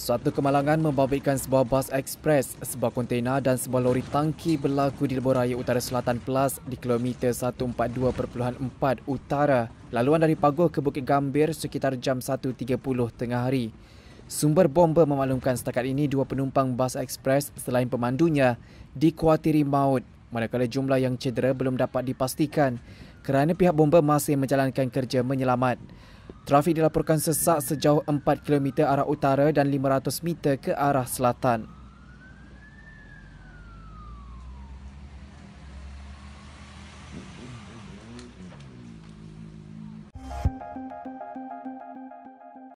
Suatu kemalangan membabitkan sebuah bas ekspres, sebuah kontena dan sebuah lori tangki berlaku di lebuh raya utara selatan Plus di kilometer 142.4 utara. Laluan dari Pagoh ke Bukit Gambir sekitar jam 1.30 tengah hari. Sumber bomba memaklumkan setakat ini dua penumpang bas ekspres selain pemandunya dikhuatiri maut manakala jumlah yang cedera belum dapat dipastikan kerana pihak bomba masih menjalankan kerja menyelamat. Trafik dilaporkan sesak sejauh 4 km arah utara dan 500 meter ke arah selatan.